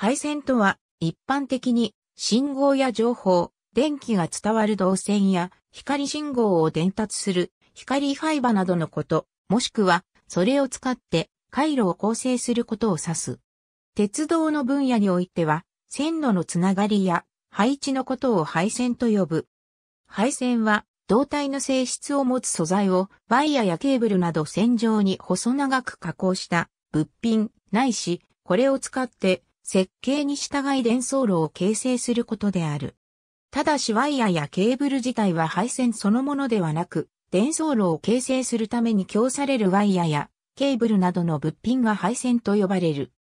配線とは、一般的に、信号や情報、電気が伝わる導線や、光信号を伝達する、光ファなどのこと、もしくは、それを使って、回路を構成することを指す。鉄道の分野においては、線路のつながりや、配置のことを配線と呼ぶ。配線は、胴体の性質を持つ素材を、ワイヤやケーブルなど線上に細長く加工した、物品、ないし、これを使って、設計に従い伝送路を形成することである。ただしワイヤやケーブル自体は配線そのものではなく、伝送路を形成するために供されるワイヤやケーブルなどの物品が配線と呼ばれる。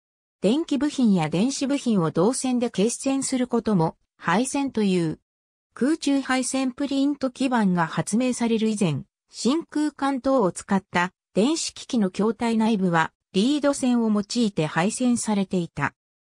電気部品や電子部品を導線で結線することも配線という。空中配線プリント基板が発明される以前、真空管等を使った電子機器の筐体内部はリード線を用いて配線されていた。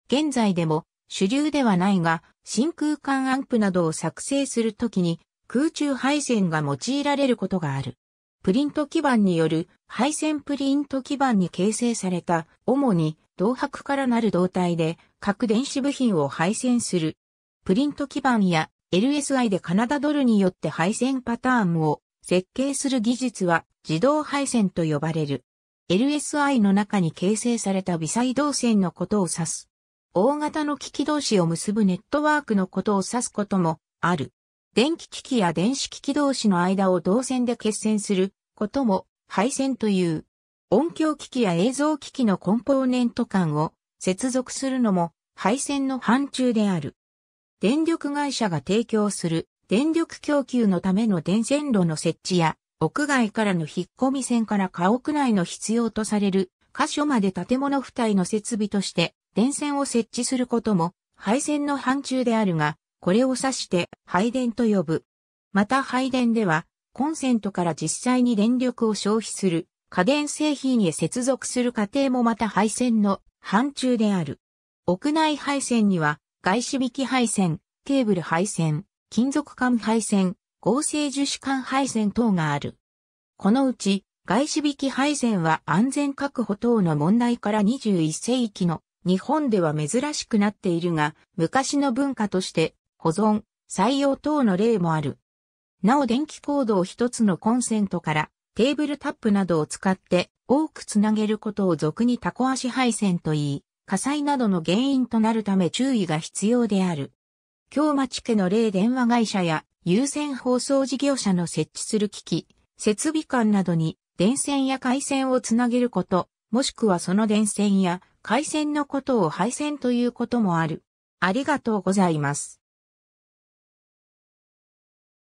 現在でも主流ではないが、真空管アンプなどを作成するときに空中配線が用いられることがある。プリント基板による配線プリント基板に形成された主に銅箔からなる胴体で各電子部品を配線する。プリント基板や LSI でカナダドルによって配線パターンを設計する技術は自動配線と呼ばれる。LSI の中に形成された微細動線のことを指す。大型の機器同士を結ぶネットワークのことを指すこともある。電気機器や電子機器同士の間を導線で決線することも配線という。音響機器や映像機器のコンポーネント間を接続するのも配線の範疇である。電力会社が提供する電力供給のための電線路の設置や屋外からの引っ込み線から家屋内の必要とされる箇所まで建物付帯の設備として電線を設置することも、配線の範疇であるが、これを指して配電と呼ぶ。また配電では、コンセントから実際に電力を消費する家電製品へ接続する過程もまた配線の範疇である。屋内配線には、外資引き配線、ケーブル配線、金属管配線、合成樹脂管配線等がある。このうち、外資引き配線は安全確保等の問題から21世紀の日本では珍しくなっているが、昔の文化として保存、採用等の例もある。なお電気コードを一つのコンセントからテーブルタップなどを使って多くつなげることを俗にタコ足配線といい、火災などの原因となるため注意が必要である。京町家の例電話会社や有線放送事業者の設置する機器、設備間などに電線や回線をつなげること、もしくはその電線や回線のことを配線ということもある。ありがとうございます。